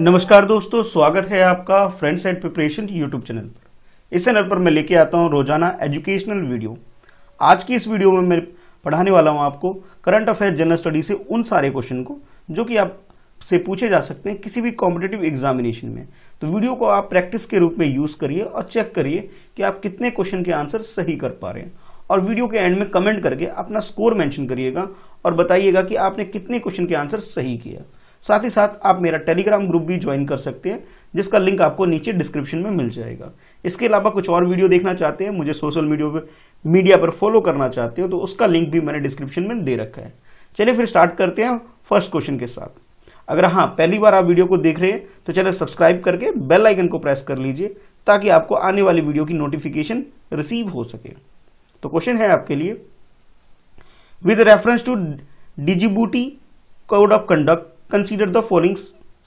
नमस्कार दोस्तों स्वागत है आपका friends and preparation YouTube channel पर इस चैनल पर मैं लेके आता हूँ रोजाना एजुकेशनल वीडियो आज की इस वीडियो में मैं पढ़ाने वाला हूँ आपको करंट अफेयर जनरल स्टडी से उन सारे क्वेश्चन को जो कि आप से पूछे जा सकते हैं किसी भी कॉम्पिटेटिव एग्जामिनेशन में तो वीडियो को आप प्रैक्टिस के रूप में यूज करिए और चेक करिए कि आप कितने क्वेश्चन के आंसर सही कर पा रहे हैं और वीडियो के एंड में कमेंट करके अपना स्कोर मेंशन करिएगा और बताइएगा कि आपने कितने क्वेश्चन के आंसर सही किया साथ ही साथ आप मेरा टेलीग्राम ग्रुप भी ज्वाइन कर सकते हैं जिसका लिंक आपको नीचे डिस्क्रिप्शन में मिल जाएगा इसके अलावा कुछ और वीडियो देखना चाहते हैं मुझे सोशल मीडिया पर मीडिया पर फॉलो करना चाहते हो तो उसका लिंक भी मैंने डिस्क्रिप्शन में दे रखा है चलिए फिर स्टार्ट करते हैं फर्स्ट क्वेश्चन के साथ अगर हाँ पहली बार आप वीडियो को देख रहे हैं तो चैनल सब्सक्राइब करके बेल आइकन को प्रेस कर लीजिए ताकि आपको आने वाली वीडियो की नोटिफिकेशन रिसीव हो सके तो क्वेश्चन है आपके लिए with reference to Djibouti code of conduct consider the following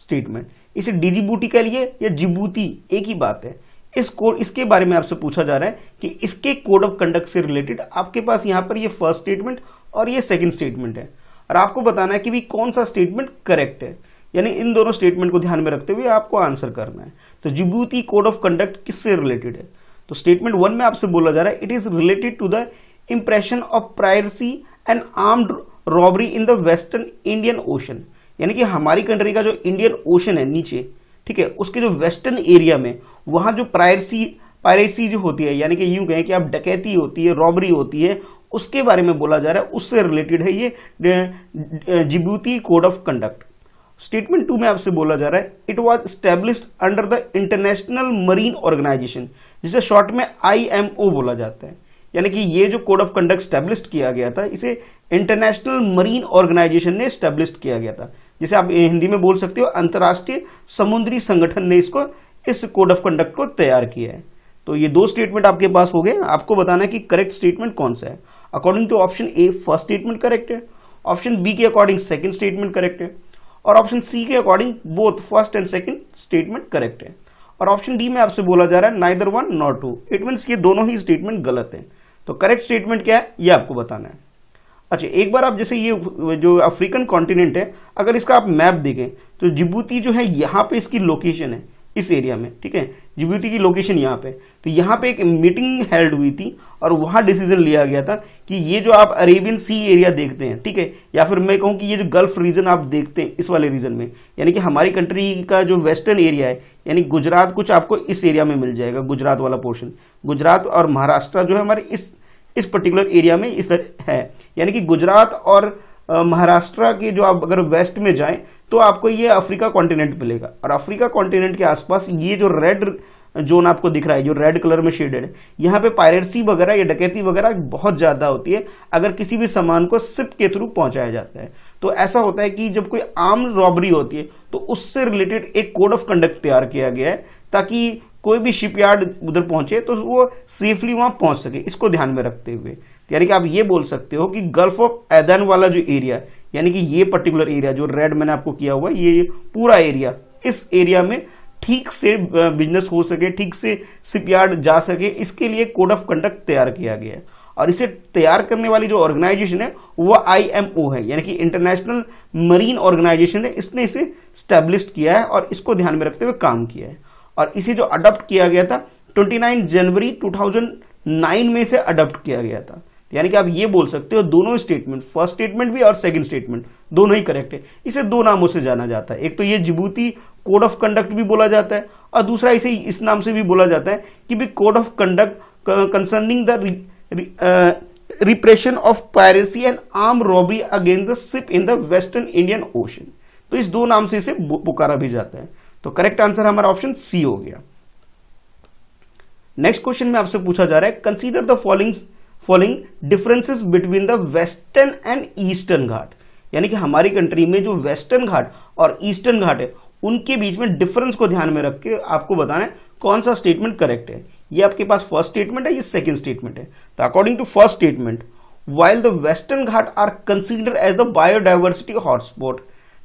statement इसे डिजिबूटी कह लिए या जिबूती एक ही बात है इस कोड इसके बारे में आपसे पूछा जा रहा है कि इसके कोड ऑफ कंडक्ट से रिलेटेड आपके पास यहां पर ये फर्स्ट स्टेटमेंट और ये सेकंड स्टेटमेंट है और आपको बताना है कि भी कौन सा स्टेटमेंट करेक्ट है यानी इन दोनों स्टेटमेंट को ध्यान में रखते हुए आपको आंसर करना है तो जिबूती कोड ऑफ कंडक्ट किससे रिलेटेड है तो स्टेटमेंट वन में आपसे बोला जा रहा है it is related to the impression of piracy and armed robbery in the western Indian ocean यानी कि हमारी कंट्री का जो इंडियन ओशन है नीचे ठीक है उसके जो वेस्टर्न एरिया में वहां जो प्रायरसी पायरेसी जो होती है यानी कि यूं कहें कि आप डकैती होती है रॉबरी होती है उसके बारे में बोला जा रहा है उससे रिलेटेड है ये Djibouti code of conduct statement two में आपसे बोला जा रहा है it was establish under the international marine organization जिसे शॉर्ट में आई बोला जाता है यानी कि ये जो कोड ऑफ कंडक्ट स्टैब्लिश किया गया था इसे इंटरनेशनल मरीन ऑर्गेनाइजेशन ने स्टैब्लिश किया गया था जिसे आप हिंदी में बोल सकते हो अंतर्राष्ट्रीय समुद्री संगठन ने इसको इस कोड ऑफ कंडक्ट को तैयार किया है तो ये दो स्टेटमेंट आपके पास हो गए आपको बताना है कि करेक्ट स्टेटमेंट कौन सा है according to option A first statement correct है ऑप्शन बी के अकॉर्डिंग सेकंड स्टेटमेंट करेक्ट है और ऑप्शन सी के according both first and second statement correct है और ऑप्शन डी में आपसे बोला जा रहा है neither one not two it means ये दोनों ही स्टेटमेंट गलत है तो करेक्ट स्टेटमेंट क्या है ये आपको बताना है अच्छा एक बार आप जैसे ये जो अफ्रीकन कॉन्टिनेंट है अगर इसका आप मैप देखें तो जिबूती जो है यहाँ पे इसकी लोकेशन है इस एरिया में ठीक है जीबीटी की लोकेशन यहाँ पे तो यहाँ पे एक मीटिंग हेल्ड हुई थी और वहाँ डिसीजन लिया गया था कि ये जो आप अरेबियन सी एरिया देखते हैं ठीक है या फिर मैं कहूँ कि ये जो गल्फ रीजन आप देखते हैं इस वाले रीजन में यानी कि हमारी कंट्री का जो वेस्टर्न एरिया है यानी गुजरात कुछ आपको इस एरिया में मिल जाएगा गुजरात वाला पोर्शन गुजरात और महाराष्ट्र जो है हमारे इस इस पर्टिकुलर एरिया में इस है यानी कि गुजरात और महाराष्ट्र के जो आप अगर वेस्ट में जाएं तो आपको ये अफ्रीका कॉन्टिनेंट मिलेगा और अफ्रीका कॉन्टिनेंट के आसपास ये जो रेड जोन आपको दिख रहा है जो रेड कलर में शेडेड है यहाँ पे पायरेसी वगैरह या डकैती वगैरह बहुत ज़्यादा होती है अगर किसी भी सामान को सिप के थ्रू पहुँचाया जाता है तो ऐसा होता है कि जब कोई आम रॉबरी होती है तो उससे रिलेटेड एक कोड ऑफ कंडक्ट तैयार किया गया है ताकि कोई भी शिपयार्ड उधर पहुंचे तो वो सेफली वहां पहुंच सके इसको ध्यान में रखते हुए यानी कि आप ये बोल सकते हो कि गल्फ ऑफ एदन वाला जो एरिया है यानी कि ये पर्टिकुलर एरिया जो रेड मैंने आपको किया हुआ ये पूरा एरिया इस एरिया में ठीक से बिजनेस हो सके ठीक से सिपयार्ड जा सके इसके लिए कोड ऑफ कंडक्ट तैयार किया गया है और इसे तैयार करने वाली जो ऑर्गेनाइजेशन है वह आई है यानी कि इंटरनेशनल मरीन ऑर्गेनाइजेशन है इसने इसे स्टैब्लिश किया है और इसको ध्यान में रखते हुए काम किया है और इसे जो अडोप्ट किया गया था 29 जनवरी 2009 में इसे अडोप्ट किया गया था यानी कि आप ये बोल सकते हो दोनों स्टेटमेंट फर्स्ट स्टेटमेंट भी और सेकंड स्टेटमेंट दोनों ही करेक्ट है इसे दो नामों से जाना जाता है एक तो ये जिबूती कोड ऑफ कंडक्ट भी बोला जाता है और दूसरा इसे इस नाम से भी बोला जाता है कि भी code of conduct concerning the repression of piracy and arm robbery against the ship in the western Indian ocean तो इस दो नाम से इसे पुकारा भी जाता है तो करेक्ट आंसर हमारा ऑप्शन सी हो गया नेक्स्ट क्वेश्चन में आपसे पूछा जा रहा है consider the following following differences between the western and eastern Ghat यानी कि हमारी कंट्री में जो वेस्टर्न घाट और ईस्टर्न घाट है उनके बीच में डिफरेंस को ध्यान में रख के आपको बताना है कौन सा स्टेटमेंट करेक्ट है ये आपके पास फर्स्ट स्टेटमेंट है ये सेकंड स्टेटमेंट है तो according to first statement while the western Ghat are consider as the biodiversity hotspot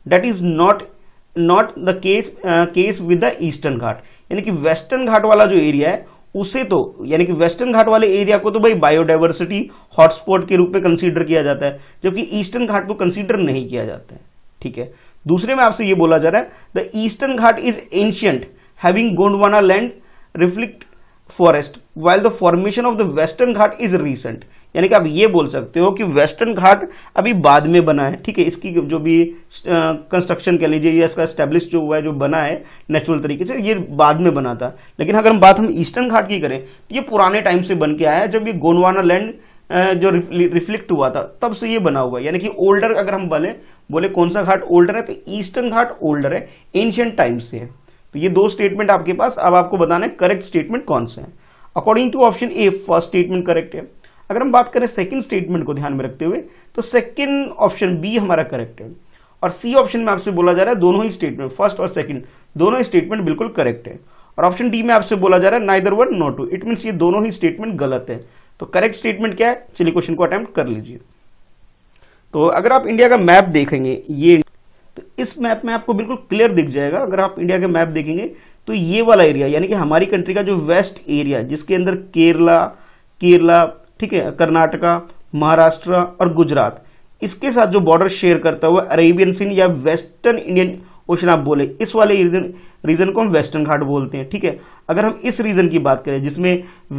that is not not the case case with the eastern Ghat यानी कि वेस्टर्न घाट वाला जो एरिया है उसे तो यानी कि वेस्टर्न घाट वाले एरिया को तो भाई बायोडाइवर्सिटी हॉटस्पॉट के रूप में कंसीडर किया जाता है जबकि ईस्टर्न घाट को कंसीडर नहीं किया जाता है ठीक है दूसरे में आपसे ये बोला जा रहा है the eastern Ghat is ancient having Gondwana land relict forest while the formation of the western Ghat is recent यानी कि आप ये बोल सकते हो कि वेस्टर्न घाट अभी बाद में बना है ठीक है इसकी जो भी कंस्ट्रक्शन कह लीजिए या इसका स्टेब्लिश जो हुआ है जो बना है नेचुरल तरीके से ये बाद में बना था लेकिन अगर हम बात हम ईस्टर्न घाट की करें तो ये पुराने टाइम से बन के आया है जब ये गोनवाना लैंड जो रिफ्लेक्ट हुआ था तब से ये बना हुआ है यानी कि ओल्डर अगर हम बोले बोले कौन सा घाट ओल्डर है तो ईस्टर्न घाट ओल्डर है एंशियंट टाइम से है तो ये दो स्टेटमेंट आपके पास अब आपको बताना है करेक्ट स्टेटमेंट कौन से हैं according to option A first statement correct है अगर हम बात करें सेकंड स्टेटमेंट को ध्यान में रखते हुए तो सेकंड ऑप्शन बी हमारा करेक्ट है और सी ऑप्शन में आपसे बोला जा रहा है दोनों ही स्टेटमेंट फर्स्ट और सेकंड दोनों ही स्टेटमेंट बिल्कुल करेक्ट है और ऑप्शन डी में आपसे बोला जा रहा है neither one no two it mean ये दोनों ही स्टेटमेंट गलत है तो करेक्ट स्टेटमेंट क्या है चलिए क्वेश्चन को अटेम्प्ट कर लीजिए तो अगर आप इंडिया का मैप देखेंगे ये इस मैप में आपको बिल्कुल क्लियर दिख जाएगा अगर आप इंडिया के मैप देखेंगे तो ये वाला एरिया यानी कि हमारी कंट्री का जो वेस्ट एरिया जिसके अंदर केरला केरला ठीक है कर्नाटका महाराष्ट्र और गुजरात इसके साथ जो बॉर्डर शेयर करता हुआ अरेबियन सीन या वेस्टर्न इंडियन ओशन आप बोले इस वाले रीजन को हम वेस्टर्न घाट बोलते हैं ठीक है अगर हम इस रीजन की बात करें जिसमें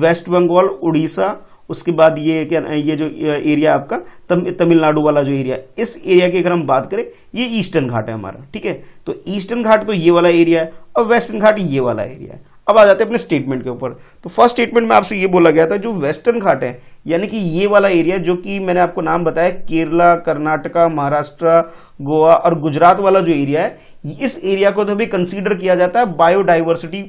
वेस्ट बंगाल उड़ीसा उसके बाद ये क्या ये जो एरिया आपका तम, तमिलनाडु वाला जो एरिया इस एरिया की अगर हम बात करें ये ईस्टर्न घाट है हमारा ठीक है तो ईस्टर्न घाट तो ये वाला एरिया है और वेस्टर्न घाट ये वाला एरिया है अब आ जाते हैं अपने स्टेटमेंट के ऊपर तो फर्स्ट स्टेटमेंट में आपसे ये बोला गया था जो वेस्टर्न घाट है यानी कि ये वाला एरिया जो कि मैंने आपको नाम बताया केरला कर्नाटका महाराष्ट्र गोवा और गुजरात वाला जो एरिया है इस एरिया को तो भी कंसीडर किया जाता है बायोडाइवर्सिटी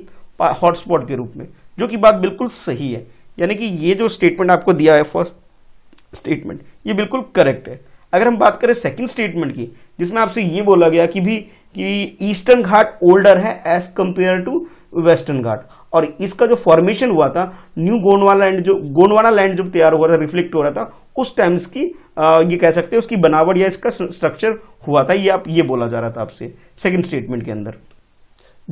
हॉटस्पॉट के रूप में जो कि बात बिल्कुल सही है यानी कि ये जो स्टेटमेंट आपको दिया है फर्स्ट स्टेटमेंट ये बिल्कुल करेक्ट है अगर हम बात करें सेकंड स्टेटमेंट की जिसमें आपसे ये बोला गया कि भी कि ईस्टर्न घाट ओल्डर है as compare to western Ghat और इसका जो फॉर्मेशन हुआ था न्यू गोंडवाना लैंड जो गोंडवाना लैंड जो तैयार हो रहा था रिफ्लेक्ट हो रहा था उस टाइम की आ, ये कह सकते हैं उसकी बनावट या इसका स्ट्रक्चर हुआ था ये आप ये बोला जा रहा था आपसे सेकंड स्टेटमेंट के अंदर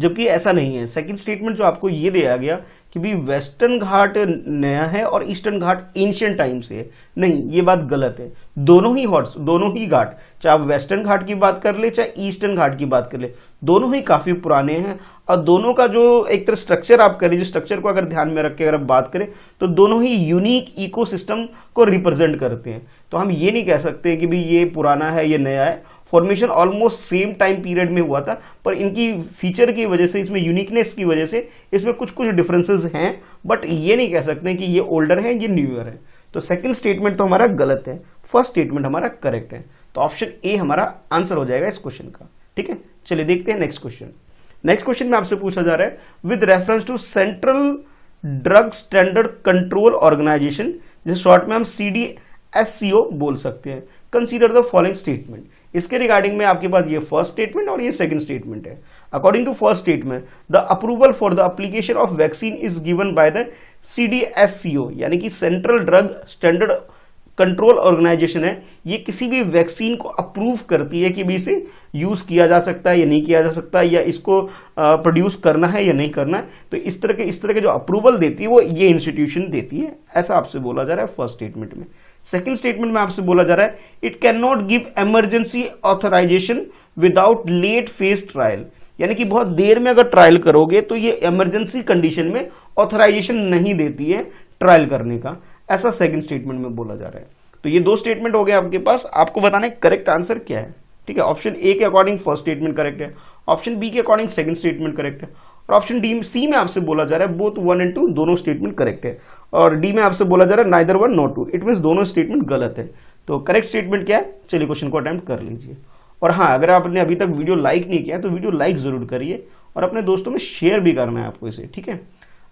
जबकि ऐसा नहीं है सेकंड स्टेटमेंट जो आपको ये दिया गया कि भी वेस्टर्न घाट नया है और ईस्टर्न घाट एंशियंट टाइम से है नहीं ये बात गलत है दोनों ही हॉट्स दोनों ही घाट चाहे आप वेस्टर्न घाट की बात कर ले चाहे ईस्टर्न घाट की बात कर ले दोनों ही काफ़ी पुराने हैं और दोनों का जो एक तरह स्ट्रक्चर आप करें जो स्ट्रक्चर को अगर ध्यान में रख के अगर आप बात करें तो दोनों ही यूनिक इकोसिस्टम को रिप्रेजेंट करते हैं तो हम ये नहीं कह सकते कि भाई ये पुराना है ये नया है formation almost same time period में हुआ था पर इनकी फीचर की वजह से इसमें यूनिकनेस की वजह से इसमें कुछ कुछ डिफरेंसेस हैं बट ये नहीं कह सकते कि ये ओल्डर है ये न्यूअर है तो सेकंड स्टेटमेंट तो हमारा गलत है फर्स्ट स्टेटमेंट हमारा करेक्ट है तो ऑप्शन ए हमारा आंसर हो जाएगा इस क्वेश्चन का ठीक है चलिए देखते हैं नेक्स्ट क्वेश्चन नेक्स्ट क्वेश्चन में आपसे पूछा जा रहा है with reference to central drug standard control organization जिसे शॉर्ट में हम सी डी एस बोल सकते हैं कंसीडर द फॉलोइंग स्टेटमेंट इसके रिगार्डिंग में आपके पास ये फर्स्ट स्टेटमेंट और ये सेकंड स्टेटमेंट है according to first statement the approval for the application of vaccine is given by the CDSCO यानी कि central drug standard control organization है ये किसी भी वैक्सीन को अप्रूव करती है कि भी इसे यूज किया जा सकता है या नहीं किया जा सकता या इसको प्रोड्यूस करना है या नहीं करना है तो इस तरह के इस तरह के जो अप्रूवल देती है वो ये इंस्टीट्यूशन देती है ऐसा आपसे बोला जा रहा है फर्स्ट स्टेटमेंट में सेकेंड स्टेटमेंट में आपसे बोला जा रहा है it can not give emergency authorization without late phase trial यानी कि बहुत देर में अगर ट्रायल करोगे तो ये इमरजेंसी कंडीशन में ऑथराइजेशन नहीं देती है ट्रायल करने का ऐसा सेकंड स्टेटमेंट में बोला जा रहा है तो ये दो स्टेटमेंट हो गए आपके पास आपको बताने करेक्ट आंसर क्या है ठीक है ऑप्शन ए के अकॉर्डिंग फर्स्ट स्टेटमेंट करेक्ट है ऑप्शन बी के अकॉर्डिंग सेकंड स्टेटमेंट करेक्ट है और ऑप्शन डी सी में आपसे बोला जा रहा है बोथ वन एंड टू दोनों स्टेटमेंट करेक्ट है और डी में आपसे बोला जा रहा है neither one not two it means दोनों स्टेटमेंट गलत है तो करेक्ट स्टेटमेंट क्या है चलिए क्वेश्चन को अटैम्प्ट कर लीजिए और हाँ अगर आपने अभी तक वीडियो लाइक नहीं किया तो वीडियो लाइक जरूर करिए और अपने दोस्तों में शेयर भी करना है आपको इसे ठीक है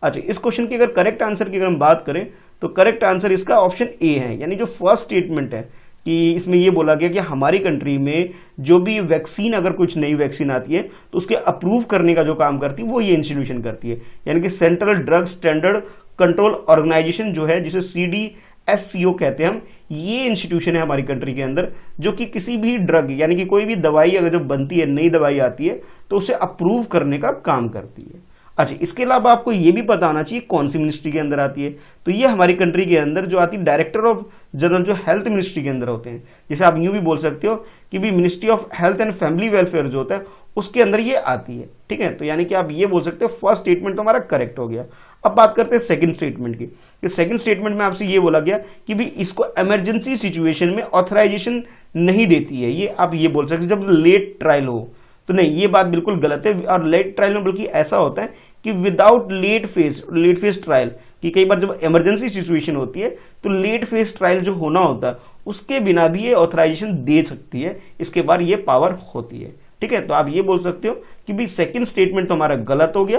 अच्छा इस क्वेश्चन की अगर करेक्ट आंसर की अगर हम बात करें तो करेक्ट आंसर इसका ऑप्शन ए है यानी जो फर्स्ट स्टेटमेंट है कि इसमें यह बोला गया कि हमारी कंट्री में जो भी वैक्सीन अगर कुछ नई वैक्सीन आती है तो उसके अप्रूव करने का जो काम करती है वो ये इंस्टीट्यूशन करती है यानी कि central drug standard control organization जो है जिसे सी डी एस कहते हैं हम ये इंस्टीट्यूशन है हमारी कंट्री के अंदर जो कि किसी भी ड्रग यानी कि कोई भी दवाई अगर जब बनती है नई दवाई आती है तो उसे अप्रूव करने का काम करती है अच्छा इसके अलावा आपको ये भी पता होना चाहिए कौन सी मिनिस्ट्री के अंदर आती है तो ये हमारी कंट्री के अंदर जो आती है डायरेक्टर ऑफ जनरल जो हेल्थ मिनिस्ट्री के अंदर होते हैं जैसे आप यूं भी बोल सकते हो कि भी ministry of health and family welfare जो होता है उसके अंदर ये आती है ठीक है तो यानी कि आप ये बोल सकते हो फर्स्ट स्टेटमेंट तो हमारा करेक्ट हो गया अब बात करते हैं सेकंड स्टेटमेंट की कि सेकंड स्टेटमेंट में आपसे ये बोला गया कि भी इसको इमरजेंसी सिचुएशन में ऑथराइजेशन नहीं देती है ये आप ये बोल सकते जब लेट ट्रायल हो तो नहीं ये बात बिल्कुल गलत है और लेट ट्रायल में बल्कि ऐसा होता है कि without late phase late phase trial कि कई बार जब इमरजेंसी सिचुएशन होती है तो लेट फेज ट्रायल जो होना होता है उसके बिना भी ये ऑथराइजेशन दे सकती है इसके बाद ये पावर होती है ठीक है तो आप ये बोल सकते हो कि भाई सेकंड स्टेटमेंट तो हमारा गलत हो गया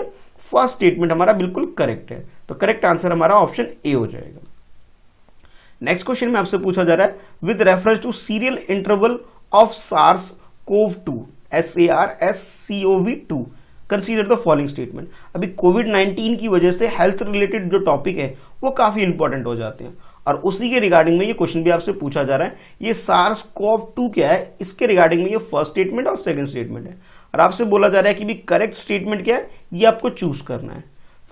फर्स्ट स्टेटमेंट हमारा बिल्कुल करेक्ट है तो करेक्ट आंसर हमारा ऑप्शन ए हो जाएगा नेक्स्ट क्वेश्चन में आपसे पूछा जा रहा है with reference to serial interval of SARS CoV two S A R S C O V two consider the following statement अभी कोविड 19 की वजह से हेल्थ रिलेटेड जो टॉपिक है वो काफी इंपॉर्टेंट हो जाते हैं और उसी के रिगार्डिंग में ये क्वेश्चन भी आपसे पूछा जा रहा है ये सार्स कॉफ टू क्या है इसके रिगार्डिंग में ये फर्स्ट स्टेटमेंट और सेकंड स्टेटमेंट है और आपसे बोला जा रहा है कि भी करेक्ट स्टेटमेंट क्या है ये आपको चूज करना है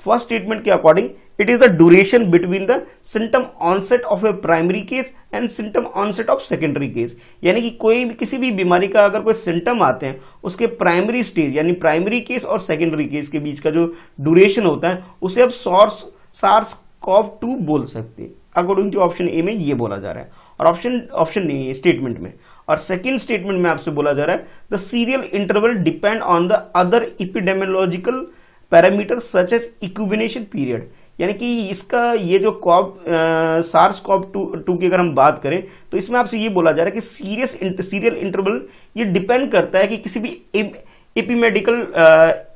फर्स्ट स्टेटमेंट के according it is the duration between the symptom onset of a primary case and symptom onset of secondary case यानी कि कोई भी किसी भी बीमारी का अगर कोई सिम्टम आते हैं उसके प्राइमरी स्टेज यानी प्राइमरी केस और सेकेंडरी केस के बीच का जो ड्यूरेशन होता है उसे आप सॉर्स सार्स कॉफ टू बोल सकते हैं अकॉर्डिंग टू ऑप्शन ए में ये बोला जा रहा है और ऑप्शन ऑप्शन नहीं है स्टेटमेंट में और सेकंड स्टेटमेंट में आपसे बोला जा रहा है the serial interval depend on the other epidemiological parameter such as incubation period यानी कि इसका ये जो CoV SARS CoV two two की अगर हम बात करें तो इसमें आपसे ये बोला जा रहा है कि सीरियस सीरियल इंटरवल ये डिपेंड करता है कि किसी भी इपीमेडिकल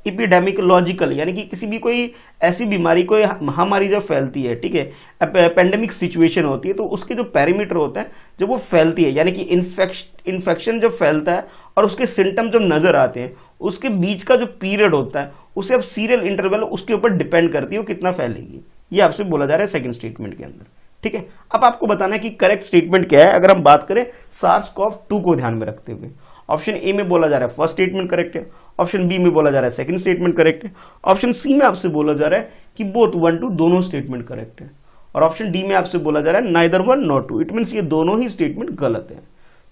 इपीडेमिकलॉजिकल uh, यानी कि किसी भी कोई ऐसी बीमारी कोई महामारी जब फैलती है ठीक है पेंडेमिक सिचुएशन होती है तो उसके जो पैरामीटर होते हैं जब वो फैलती है यानी कि इन्फेक्शन इन्फेक्शन जब फैलता है और उसके सिम्टम जब नज़र आते हैं उसके बीच का जो पीरियड होता है उसे अब सीरियल इंटरवल उसके ऊपर डिपेंड करती है वो कितना फैलेगी ये आपसे बोला जा रहा है सेकेंड स्टेटमेंट के अंदर ठीक है अब आपको बताना है कि करेक्ट स्टेटमेंट क्या है अगर हम बात करें सार्स कॉफ टू को ध्यान में रखते हुए ऑप्शन ए में बोला जा रहा है फर्स्ट स्टेटमेंट करेक्ट है ऑप्शन बी में बोला जा रहा है सेकंड स्टेटमेंट करेक्ट है ऑप्शन सी में आपसे बोला जा रहा है कि बोथ वन टू दोनों स्टेटमेंट करेक्ट है और ऑप्शन डी में आपसे बोला जा रहा है neither one not two it means ये दोनों ही स्टेटमेंट गलत है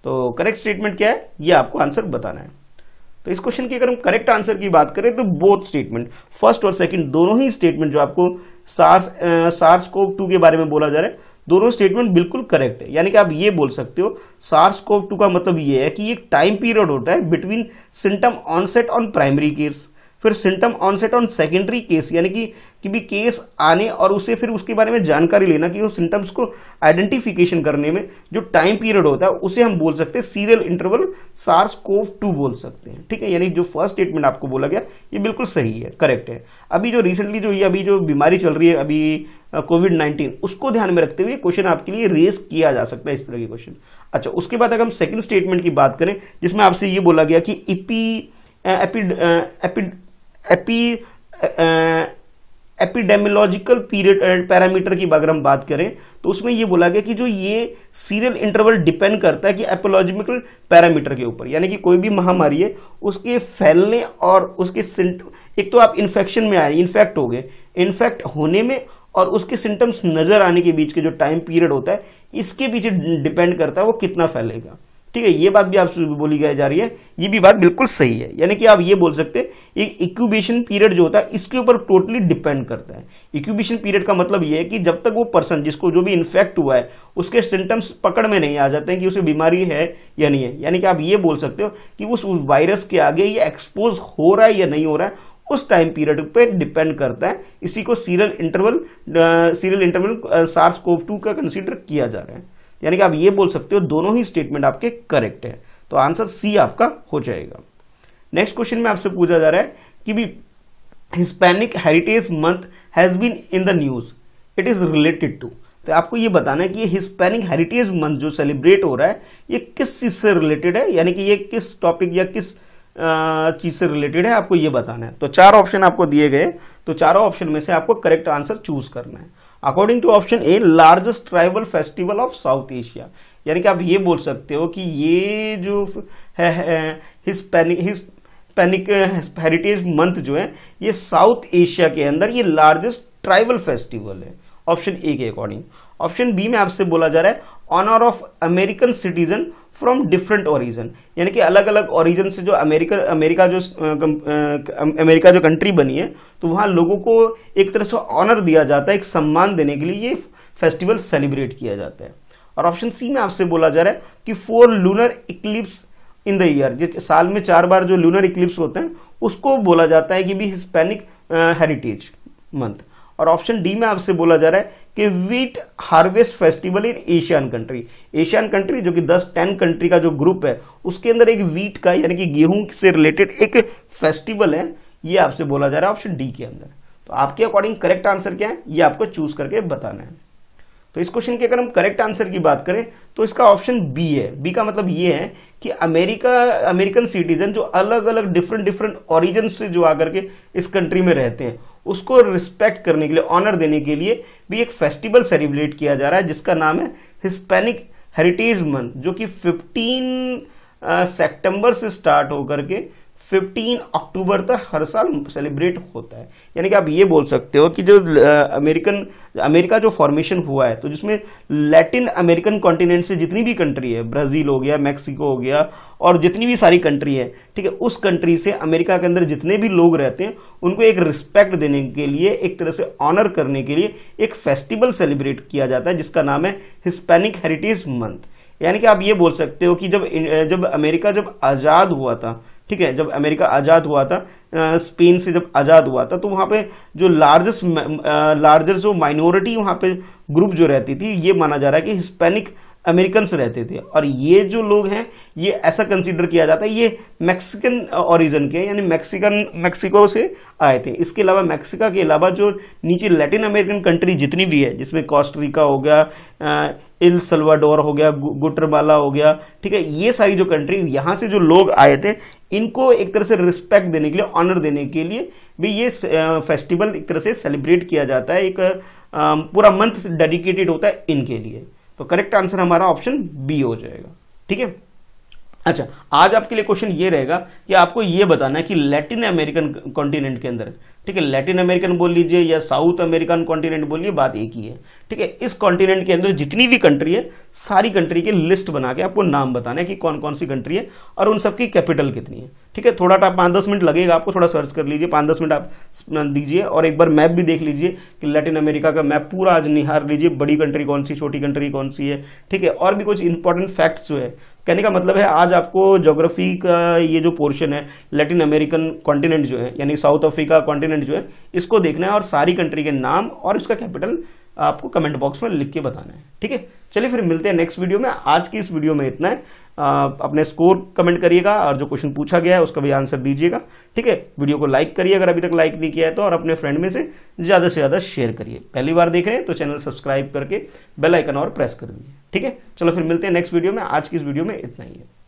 तो करेक्ट स्टेटमेंट क्या है ये आपको आंसर बताना है तो इस क्वेश्चन की अगर हम करेक्ट आंसर की बात करें तो बोथ स्टेटमेंट फर्स्ट और सेकंड दोनों ही स्टेटमेंट जो आपको सार्स सार्स को टू के बारे में बोला जा रहा है दोनों स्टेटमेंट बिल्कुल करेक्ट है यानी कि आप ये बोल सकते हो सार्स कोव टू का मतलब ये है कि एक टाइम पीरियड होता है between symptom onset on primary cares फिर symptom onset on secondary case यानी कि कि भी केस आने और उसे फिर उसके बारे में जानकारी लेना कि वो सिम्टम्स को आइडेंटिफिकेशन करने में जो टाइम पीरियड होता है उसे हम बोल सकते हैं serial interval SARS CoV two बोल सकते हैं ठीक है यानी जो फर्स्ट स्टेटमेंट आपको बोला गया ये बिल्कुल सही है करेक्ट है अभी जो रिसेंटली जो ये अभी जो बीमारी चल रही है अभी कोविड नाइन्टीन उसको ध्यान में रखते हुए क्वेश्चन आपके लिए रेस किया जा सकता है इस तरह के क्वेश्चन अच्छा उसके बाद अगर हम सेकेंड स्टेटमेंट की बात करें जिसमें आपसे ये बोला गया कि इपी एपिड एपिड एपी पीरियड एंड पैरामीटर की अगर हम बात करें तो उसमें ये बोला गया कि जो ये सीरियल इंटरवल डिपेंड करता है कि एपोलॉजिकल पैरामीटर के ऊपर यानी कि कोई भी महामारी है उसके फैलने और उसके एक तो आप इन्फेक्शन में आए इन्फेक्ट हो गए इन्फेक्ट होने में और उसके सिम्टम्स नजर आने के बीच के जो टाइम पीरियड होता है इसके पीछे डिपेंड करता है वो कितना फैलेगा ठीक है ये बात भी आपसे बोली जा रही है ये भी बात बिल्कुल सही है यानी कि आप ये बोल सकते हैं एक इक्यूबेशन पीरियड जो होता है इसके ऊपर टोटली डिपेंड करता है इक्यूबेशन पीरियड का मतलब ये है कि जब तक वो पर्सन जिसको जो भी इन्फेक्ट हुआ है उसके सिम्टम्स पकड़ में नहीं आ जाते हैं कि उसे बीमारी है या नहीं है यानी कि आप ये बोल सकते हो कि उस वायरस के आगे ये एक्सपोज हो रहा है या नहीं हो रहा है उस टाइम पीरियड पे डिपेंड करता है इसी को serial interval serial interval SARS CoV two का कंसिडर किया जा रहा है यानी कि आप ये बोल सकते हो दोनों ही स्टेटमेंट आपके करेक्ट है तो आंसर सी आपका हो जाएगा नेक्स्ट क्वेश्चन में आपसे पूछा जा रहा है कि भी Hispanic heritage month has been in the news it is related to तो आपको ये बताना है कि ये हिस्पैनिक हेरिटेज मंथ जो सेलिब्रेट हो रहा है ये किस चीज़ से रिलेटेड है यानी कि ये किस टॉपिक या किस चीज़ से रिलेटेड है आपको ये बताना है तो चार ऑप्शन आपको दिए गए तो चारों ऑप्शन में से आपको करेक्ट आंसर चूज करना है according to option A largest tribal festival of South Asia यानी कि आप ये बोल सकते हो कि ये जो है, हिस्पैनिक पैनिक हेरिटेज मंथ जो है ये साउथ एशिया के अंदर ये लार्जेस्ट ट्राइबल फेस्टिवल है ऑप्शन ए के अकॉर्डिंग ऑप्शन बी में आपसे बोला जा रहा है honour of American citizen from different origin यानी कि अलग अलग ओरिजन से जो अमेरिका अमेरिका जो अमेरिका जो कंट्री बनी है तो वहाँ लोगों को एक तरह से ऑनर दिया जाता है एक सम्मान देने के लिए ये फेस्टिवल सेलिब्रेट किया जाता है और ऑप्शन सी में आपसे बोला जा रहा है कि four lunar eclipse in the year साल में चार बार जो लूनर इक्लिप्स होते हैं उसको बोला जाता है कि भी हिस्पैनिक हेरिटेज मंथ और ऑप्शन डी में आपसे बोला जा रहा है कि wheat harvest festival in Asian country Asian country जो कि 10 10 कंट्री का जो ग्रुप है उसके अंदर एक वीट का यानी कि गेहूं से रिलेटेड एक फेस्टिवल है ये आपसे बोला जा रहा है ऑप्शन डी के अंदर तो आपके अकॉर्डिंग करेक्ट आंसर क्या है ये आपको चूज करके बताना है तो इस क्वेश्चन की अगर हम करेक्ट आंसर की बात करें तो इसका ऑप्शन बी है बी का मतलब ये है कि अमेरिका अमेरिकन सिटीजन जो अलग अलग डिफरेंट डिफरेंट ऑरिजन से जो आकर के इस कंट्री में रहते हैं उसको रिस्पेक्ट करने के लिए ऑनर देने के लिए भी एक फेस्टिवल सेलिब्रेट किया जा रहा है जिसका नाम है हिस्पैनिक हेरिटेज मंथ जो कि 15 सितंबर से स्टार्ट होकर के 15 अक्टूबर तक हर साल सेलिब्रेट होता है यानी कि आप ये बोल सकते हो कि जो अमेरिकन अमेरिका जो फॉर्मेशन हुआ है तो जिसमें लैटिन अमेरिकन कॉन्टिनेंट से जितनी भी कंट्री है ब्राज़ील हो गया मैक्सिको हो गया और जितनी भी सारी कंट्री है ठीक है उस कंट्री से अमेरिका के अंदर जितने भी लोग रहते हैं उनको एक रिस्पेक्ट देने के लिए एक तरह से ऑनर करने के लिए एक फेस्टिवल सेलिब्रेट किया जाता है जिसका नाम है हिस्पैनिक हेरिटेज मंथ यानी कि आप ये बोल सकते हो कि जब जब अमेरिका जब आज़ाद हुआ था ठीक है जब अमेरिका आज़ाद हुआ था स्पेन से जब आज़ाद हुआ था तो वहाँ पे जो लार्जेस्ट लार्जेस्ट जो माइनॉरिटी वहाँ पे ग्रुप जो रहती थी ये माना जा रहा है कि हिस्पैनिक अमेरिकन रहते थे और ये जो लोग हैं ये ऐसा कंसिडर किया जाता है ये मैक्सिकन ओरिजिन के यानी मैक्सिकन मैक्सिको से आए थे इसके अलावा मैक्सिका के अलावा जो नीचे लैटिन अमेरिकन कंट्री जितनी भी है जिसमें कॉस्टरिका हो गया इल सलवाडोर हो गया गुटरबाला हो गया ठीक है ये सारी जो कंट्री यहाँ से जो लोग आए थे इनको एक तरह से रिस्पेक्ट देने के लिए ऑनर देने के लिए भी ये फेस्टिवल एक तरह से सेलिब्रेट किया जाता है एक पूरा मंथ डेडिकेटेड होता है इनके लिए तो करेक्ट आंसर हमारा ऑप्शन बी हो जाएगा ठीक है अच्छा आज आपके लिए क्वेश्चन ये रहेगा कि आपको ये बताना है कि लैटिन अमेरिकन कॉन्टिनेंट के अंदर ठीक है लैटिन अमेरिकन बोल लीजिए या साउथ अमेरिकन कॉन्टिनेंट बोलिए बात एक ही है ठीक है इस कॉन्टिनेंट के अंदर जितनी भी कंट्री है सारी कंट्री के लिस्ट बना के आपको नाम बताना है कि कौन कौन सी कंट्री है और उन सबकी कैपिटल कितनी है ठीक है थोड़ा टाइम पाँच दस मिनट लगेगा आपको थोड़ा सर्च कर लीजिए पाँच दस मिनट आप दीजिए और एक बार मैप भी देख लीजिए कि लैटिन अमेरिका का मैप पूरा आज निहार लीजिए बड़ी कंट्री कौन सी छोटी कंट्री कौन सी है ठीक है और भी कुछ इंपॉर्टेंट फैक्ट्स जो है कहने का मतलब है आज आपको जोग्राफी का ये जो पोर्शन है लैटिन अमेरिकन कॉन्टिनेंट जो है यानी साउथ अफ्रीका कॉन्टिनेंट जो है इसको देखना है और सारी कंट्री के नाम और इसका कैपिटल आपको कमेंट बॉक्स में लिख के बताना है ठीक है चलिए फिर मिलते हैं नेक्स्ट वीडियो में आज की इस वीडियो में इतना है आ, अपने स्कोर कमेंट करिएगा और जो क्वेश्चन पूछा गया है उसका भी आंसर दीजिएगा ठीक है वीडियो को लाइक करिए अगर अभी तक लाइक नहीं किया है तो और अपने फ्रेंड में से ज़्यादा से ज़्यादा शेयर करिए पहली बार देख रहे हैं तो चैनल सब्सक्राइब करके बेलाइकन और प्रेस कर दीजिए ठीक है चलो फिर मिलते हैं नेक्स्ट वीडियो में आज की इस वीडियो में इतना ही है